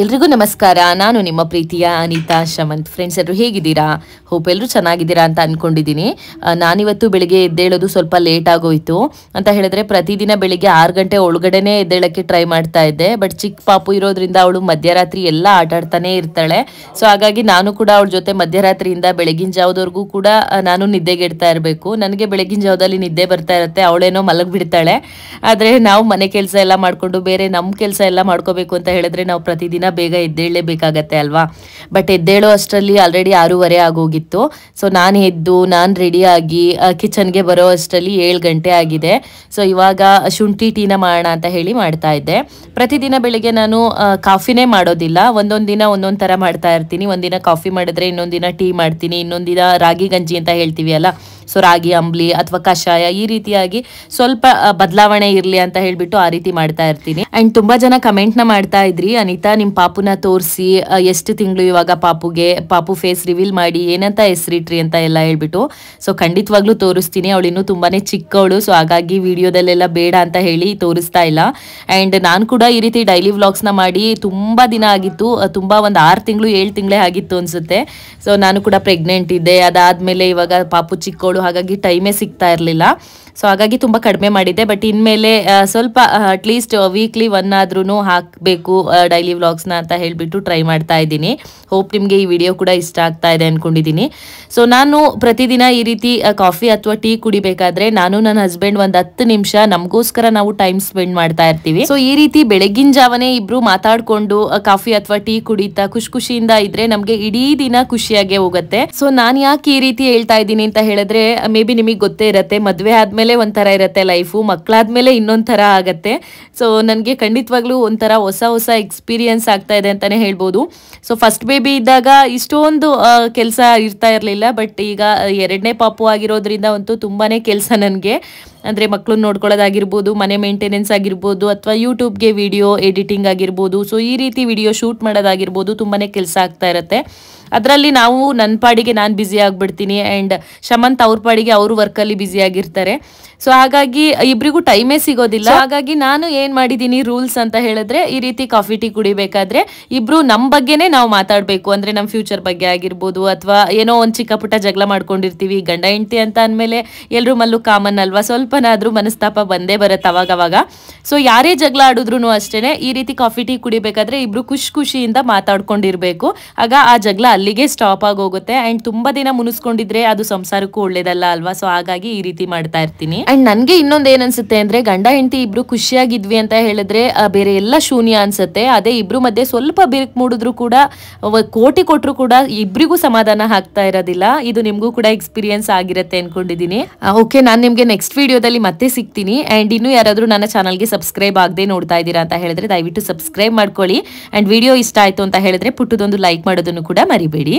ಎಲ್ರಿಗೂ ನಮಸ್ಕಾರ ನಾನು ನಿಮ್ಮ ಪ್ರೀತಿಯ ಅನಿತಾ ಶಮಂತ್ ಫ್ರೆಂಡ್ಸ್ ಎಲ್ಲರೂ ಹೇಗಿದ್ದೀರಾ ಹೋಪ್ ಎಲ್ಲರೂ ಚೆನ್ನಾಗಿದ್ದೀರಾ ಅಂತ ಅಂದ್ಕೊಂಡಿದ್ದೀನಿ ನಾನಿವತ್ತು ಬೆಳಿಗ್ಗೆ ಎದ್ದೇಳೋದು ಸ್ವಲ್ಪ ಲೇಟ್ ಆಗೋಯಿತು ಅಂತ ಹೇಳಿದ್ರೆ ಪ್ರತಿದಿನ ಬೆಳಿಗ್ಗೆ ಆರು ಗಂಟೆ ಒಳಗಡೆನೆ ಎದ್ದೇಳಕ್ಕೆ ಟ್ರೈ ಮಾಡ್ತಾ ಇದ್ದೆ ಬಟ್ ಚಿಕ್ಕ ಪಾಪು ಇರೋದ್ರಿಂದ ಅವಳು ಮಧ್ಯರಾತ್ರಿ ಎಲ್ಲ ಆಟಾಡ್ತಾನೆ ಇರ್ತಾಳೆ ಸೊ ಹಾಗಾಗಿ ನಾನು ಕೂಡ ಅವಳ ಜೊತೆ ಮಧ್ಯರಾತ್ರಿಯಿಂದ ಬೆಳಗಿನ ಜಾವದವರೆಗೂ ಕೂಡ ನಾನು ನಿದ್ದೆಗೆಡ್ತಾ ಇರಬೇಕು ನನಗೆ ಬೆಳಗಿನ ಜಾವದಲ್ಲಿ ನಿದ್ದೆ ಬರ್ತಾ ಇರುತ್ತೆ ಅವಳೇನೋ ಮಲಗಿಬಿಡ್ತಾಳೆ ಆದರೆ ನಾವು ಮನೆ ಕೆಲಸ ಎಲ್ಲ ಮಾಡಿಕೊಂಡು ಬೇರೆ ನಮ್ಮ ಕೆಲಸ ಎಲ್ಲ ಮಾಡ್ಕೋಬೇಕು ಅಂತ ಹೇಳಿದ್ರೆ ನಾವು ಪ್ರತಿದಿನ ದಿನ ಬೇಗ ಎದ್ದೇಳಲೇಬೇಕಾಗತ್ತೆ ಅಲ್ವಾ ಬಟ್ ಎದ್ದೇಳೋ ಅಷ್ಟರಲ್ಲಿ ಆಲ್ರೆಡಿ ಆರೂವರೆ ಆಗೋಗಿತ್ತು ಸೊ ನಾನು ಎದ್ದು ನಾನು ರೆಡಿಯಾಗಿ ಕಿಚನ್ಗೆ ಬರೋ ಅಷ್ಟರಲ್ಲಿ ಏಳು ಗಂಟೆ ಆಗಿದೆ ಸೊ ಇವಾಗ ಶುಂಠಿ ಟೀನ ಮಾಡೋಣ ಅಂತ ಹೇಳಿ ಮಾಡ್ತಾ ಇದ್ದೆ ಪ್ರತಿದಿನ ಬೆಳಿಗ್ಗೆ ನಾನು ಕಾಫಿನೇ ಮಾಡೋದಿಲ್ಲ ಒಂದೊಂದು ದಿನ ಒಂದೊಂದು ಥರ ಮಾಡ್ತಾ ಇರ್ತೀನಿ ಒಂದಿನ ಕಾಫಿ ಮಾಡಿದ್ರೆ ಇನ್ನೊಂದಿನ ಟೀ ಮಾಡ್ತೀನಿ ಇನ್ನೊಂದಿನ ರಾಗಿ ಗಂಜಿ ಅಂತ ಹೇಳ್ತೀವಿ ಅಲ್ಲ ಸೊ ರಾಗಿ ಅಂಬ್ಲಿ ಅಥವಾ ಕಷಾಯ ಈ ರೀತಿಯಾಗಿ ಸ್ವಲ್ಪ ಬದಲಾವಣೆ ಇರಲಿ ಅಂತ ಹೇಳ್ಬಿಟ್ಟು ಆ ರೀತಿ ಮಾಡ್ತಾ ಇರ್ತೀನಿ ಅಂಡ್ ತುಂಬಾ ಜನ ಕಮೆಂಟ್ ನ ಮಾಡ್ತಾ ಇದ್ರಿ ಅನಿತಾ ನಿಮ್ ಪಾಪುನ ತೋರಿಸಿ ಎಷ್ಟು ತಿಂಗಳು ಇವಾಗ ಪಾಪುಗೆ ಪಾಪು ಫೇಸ್ ರಿವೀಲ್ ಮಾಡಿ ಏನಂತ ಹೆಸರಿಟ್ರಿ ಅಂತ ಎಲ್ಲ ಹೇಳ್ಬಿಟ್ಟು ಸೊ ಖಂಡಿತವಾಗ್ಲೂ ತೋರಿಸ್ತೀನಿ ಅವಳು ಇನ್ನೂ ತುಂಬಾನೇ ಚಿಕ್ಕವಳು ಸೊ ಹಾಗಾಗಿ ವಿಡಿಯೋದಲ್ಲೆಲ್ಲ ಬೇಡ ಅಂತ ಹೇಳಿ ತೋರಿಸ್ತಾ ಇಲ್ಲ ಅಂಡ್ ನಾನು ಕೂಡ ಈ ರೀತಿ ಡೈಲಿ ನ ಮಾಡಿ ತುಂಬಾ ದಿನ ಆಗಿತ್ತು ತುಂಬಾ ಒಂದು ಆರು ತಿಂಗಳು ಏಳು ತಿಂಗಳೇ ಆಗಿತ್ತು ಅನ್ಸುತ್ತೆ ಸೊ ನಾನು ಕೂಡ ಪ್ರೆಗ್ನೆಂಟ್ ಇದ್ದೆ ಅದಾದ್ಮೇಲೆ ಇವಾಗ ಪಾಪು ಚಿಕ್ಕವಳು ಹಾಗಾಗಿ ಟೈಮೇ ಸಿಗ್ತಾ ಇರಲಿಲ್ಲ ಸೊ ಹಾಗಾಗಿ ತುಂಬ ಕಡಿಮೆ ಮಾಡಿದ್ದೆ ಬಟ್ ಇನ್ಮೇಲೆ ಸ್ವಲ್ಪ ಅಟ್ಲೀಸ್ಟ್ ವೀಕ್ಲಿ ಒನ್ ಆದ್ರೂ ಹಾಕಬೇಕು ಡೈಲಿ ನ ಅಂತ ಹೇಳ್ಬಿಟ್ಟು ಟ್ರೈ ಮಾಡ್ತಾ ಇದ್ದೀನಿ ಹೋಪ್ ನಿಮಗೆ ಈ ವಿಡಿಯೋ ಕೂಡ ಇಷ್ಟ ಆಗ್ತಾ ಇದೆ ಅನ್ಕೊಂಡಿದೀನಿ ಸೊ ನಾನು ಪ್ರತಿದಿನ ಈ ರೀತಿ ಕಾಫಿ ಅಥವಾ ಟೀ ಕುಡಿಬೇಕಾದ್ರೆ ನಾನು ನನ್ನ ಹಸ್ಬೆಂಡ್ ಒಂದ್ ಹತ್ತು ನಿಮಿಷ ನಮಗೋಸ್ಕರ ನಾವು ಟೈಮ್ ಸ್ಪೆಂಡ್ ಮಾಡ್ತಾ ಇರ್ತೀವಿ ಸೊ ಈ ರೀತಿ ಬೆಳಗಿನ ಜಾವನೇ ಇಬ್ರು ಮಾತಾಡ್ಕೊಂಡು ಕಾಫಿ ಅಥವಾ ಟೀ ಕುಡಿತಾ ಖುಷಿ ಖುಷಿಯಿಂದ ಇದ್ರೆ ನಮಗೆ ಇಡೀ ದಿನ ಖುಷಿಯಾಗೆ ಹೋಗುತ್ತೆ ಸೊ ನಾನು ಯಾಕೆ ಈ ರೀತಿ ಹೇಳ್ತಾ ಇದ್ದೀನಿ ಅಂತ ಹೇಳಿದ್ರೆ ಮೇ ಬಿ ನಿಮಗೆ ಗೊತ್ತೇ ಇರತ್ತೆ ಮದುವೆ ಆದ್ಮೇಲೆ ಮೇಲೆ ಒಂಥರ ಇರುತ್ತೆ ಲೈಫು ಮಕ್ಕಳಾದ್ಮೇಲೆ ಇನ್ನೊಂದು ಥರ ಆಗುತ್ತೆ ಸೊ ನನಗೆ ಖಂಡಿತವಾಗ್ಲೂ ಒಂಥರ ಹೊಸ ಹೊಸ ಎಕ್ಸ್ಪೀರಿಯನ್ಸ್ ಆಗ್ತಾ ಇದೆ ಅಂತಲೇ ಹೇಳ್ಬೋದು ಸೊ ಫಸ್ಟ್ ಬೇಬಿ ಇದ್ದಾಗ ಇಷ್ಟೊಂದು ಕೆಲಸ ಇರ್ತಾ ಇರಲಿಲ್ಲ ಬಟ್ ಈಗ ಎರಡನೇ ಪಾಪು ಆಗಿರೋದ್ರಿಂದ ಅಂತೂ ತುಂಬಾ ಕೆಲಸ ನನಗೆ ಅಂದರೆ ಮಕ್ಕಳು ನೋಡ್ಕೊಳ್ಳೋದಾಗಿರ್ಬೋದು ಮನೆ ಮೇಂಟೆನೆನ್ಸ್ ಆಗಿರ್ಬೋದು ಅಥವಾ ಯೂಟ್ಯೂಬ್ಗೆ ವಿಡಿಯೋ ಎಡಿಟಿಂಗ್ ಆಗಿರ್ಬೋದು ಸೊ ಈ ರೀತಿ ವಿಡಿಯೋ ಶೂಟ್ ಮಾಡೋದಾಗಿರ್ಬೋದು ತುಂಬಾ ಕೆಲಸ ಆಗ್ತಾ ಇರುತ್ತೆ ಅದರಲ್ಲಿ ನಾವು ನನ್ನ ಪಾಡಿಗೆ ನಾನು ಬ್ಯುಸಿ ಆಗಿಬಿಡ್ತೀನಿ ಆ್ಯಂಡ್ ಶಮಂತ್ ಅವ್ರ ಪಾಡಿಗೆ ಅವರು ವರ್ಕಲ್ಲಿ ಬ್ಯುಸಿ ಆಗಿರ್ತಾರೆ ಸೊ ಹಾಗಾಗಿ ಇಬ್ಬರಿಗೂ ಟೈಮೇ ಸಿಗೋದಿಲ್ಲ ಹಾಗಾಗಿ ನಾನು ಏನು ಮಾಡಿದ್ದೀನಿ ರೂಲ್ಸ್ ಅಂತ ಹೇಳಿದ್ರೆ ಈ ರೀತಿ ಕಾಫಿ ಟೀ ಕುಡಿಬೇಕಾದ್ರೆ ಇಬ್ಬರು ನಮ್ಮ ಬಗ್ಗೆನೇ ನಾವು ಮಾತಾಡಬೇಕು ಅಂದರೆ ನಮ್ಮ ಫ್ಯೂಚರ್ ಬಗ್ಗೆ ಆಗಿರ್ಬೋದು ಅಥವಾ ಏನೋ ಒಂದು ಚಿಕ್ಕ ಪುಟ್ಟ ಜಗಳ ಮಾಡ್ಕೊಂಡಿರ್ತೀವಿ ಗಂಡ ಹೆಂಡತಿ ಅಂತ ಅಂದಮೇಲೆ ಎಲ್ಲರೂ ಮಲ್ಲು ಕಾಮನ್ ಅಲ್ವಾ ಸ್ವಲ್ಪ ಸ್ವಲ್ಪನಾದ್ರೂ ಮನಸ್ತಾಪ ಬಂದೇ ಬರುತ್ತೆ ಅವಾಗವಾಗ ಸೊ ಯಾರೇ ಜಗಳ ಆಡಿದ್ರು ಅಷ್ಟೇನೆ ಈ ರೀತಿ ಕಾಫಿ ಟೀ ಕುಡಿಬೇಕಾದ್ರೆ ಇಬ್ರು ಖುಷಿ ಖುಷಿಯಿಂದ ಮಾತಾಡ್ಕೊಂಡಿರ್ಬೇಕು ಆಗ ಆ ಜಗಳ ಅಲ್ಲಿಗೆ ಸ್ಟಾಪ್ ಆಗೋಗುತ್ತೆ ಅಂಡ್ ತುಂಬಾ ದಿನ ಮುನಿಸ್ಕೊಂಡಿದ್ರೆ ಅದು ಸಂಸಾರಕ್ಕೂ ಒಳ್ಳೇದಲ್ಲ ಅಲ್ವಾ ಸೊ ಹಾಗಾಗಿ ಈ ರೀತಿ ಮಾಡ್ತಾ ಇರ್ತೀನಿ ಅಂಡ್ ನನ್ಗೆ ಇನ್ನೊಂದ್ ಏನ್ ಅನ್ಸುತ್ತೆ ಅಂದ್ರೆ ಗಂಡ ಹೆಂಡತಿ ಇಬ್ರು ಖುಷಿಯಾಗಿದ್ವಿ ಅಂತ ಹೇಳಿದ್ರೆ ಬೇರೆ ಎಲ್ಲ ಶೂನ್ಯ ಅನ್ಸುತ್ತೆ ಅದೇ ಇಬ್ರು ಮಧ್ಯೆ ಸ್ವಲ್ಪ ಬಿರುಕು ಮೂಡಿದ್ರು ಕೂಡ ಕೋಟಿ ಕೊಟ್ಟರು ಕೂಡ ಇಬ್ರಿಗೂ ಸಮಾಧಾನ ಆಗ್ತಾ ಇರೋದಿಲ್ಲ ಇದು ನಿಮ್ಗೂ ಕೂಡ ಎಕ್ಸ್ಪೀರಿಯನ್ಸ್ ಆಗಿರುತ್ತೆ ಅನ್ಕೊಂಡಿದ್ದೀನಿ ಓಕೆ ನಾನು ನಿಮಗೆ ನೆಕ್ಸ್ಟ್ ವಿಡಿಯೋ ವಿಡಿಯೋದಲ್ಲಿ ಮತ್ತೆ ಸಿಗ್ತೀನಿ ಆ್ಯಂಡ್ ಇನ್ನೂ ಯಾರಾದರೂ ನನ್ನ ಚಾನಲ್ಗೆ ಸಬ್ಸ್ಕ್ರೈಬ್ ಆಗದೆ ನೋಡ್ತಾ ಇದ್ದೀರಾ ಅಂತ ಹೇಳಿದ್ರೆ ದಯವಿಟ್ಟು ಸಬ್ಸ್ಕ್ರೈಬ್ ಮಾಡ್ಕೊಳ್ಳಿ ಆ್ಯಂಡ್ ವಿಡಿಯೋ ಇಷ್ಟ ಆಯಿತು ಅಂತ ಹೇಳಿದ್ರೆ ಪುಟ್ಟದೊಂದು ಲೈಕ್ ಮಾಡೋದನ್ನು ಕೂಡ ಮರಿಬೇಡಿ